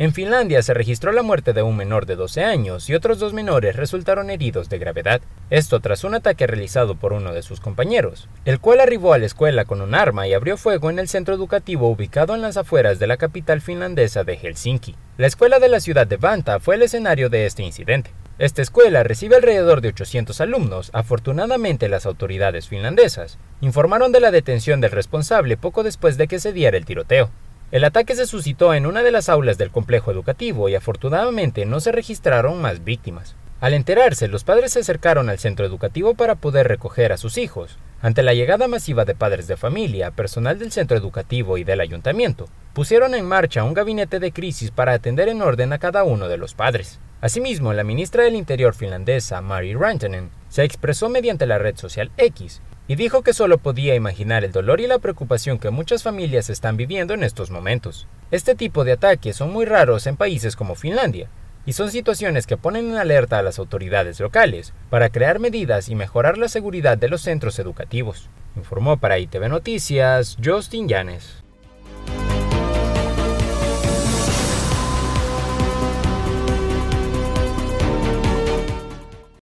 En Finlandia se registró la muerte de un menor de 12 años y otros dos menores resultaron heridos de gravedad, esto tras un ataque realizado por uno de sus compañeros, el cual arribó a la escuela con un arma y abrió fuego en el centro educativo ubicado en las afueras de la capital finlandesa de Helsinki. La escuela de la ciudad de Vanta fue el escenario de este incidente. Esta escuela recibe alrededor de 800 alumnos. Afortunadamente las autoridades finlandesas informaron de la detención del responsable poco después de que se diera el tiroteo. El ataque se suscitó en una de las aulas del complejo educativo y afortunadamente no se registraron más víctimas. Al enterarse, los padres se acercaron al centro educativo para poder recoger a sus hijos. Ante la llegada masiva de padres de familia, personal del centro educativo y del ayuntamiento, pusieron en marcha un gabinete de crisis para atender en orden a cada uno de los padres. Asimismo, la ministra del Interior finlandesa, Mari Rantanen, se expresó mediante la red social X y dijo que solo podía imaginar el dolor y la preocupación que muchas familias están viviendo en estos momentos. Este tipo de ataques son muy raros en países como Finlandia, y son situaciones que ponen en alerta a las autoridades locales para crear medidas y mejorar la seguridad de los centros educativos, informó para ITV Noticias Justin Yanes.